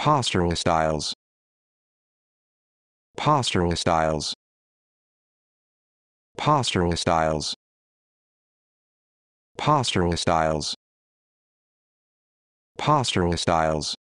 Postural styles. Postural styles. Postural styles. Postural styles. Postural styles.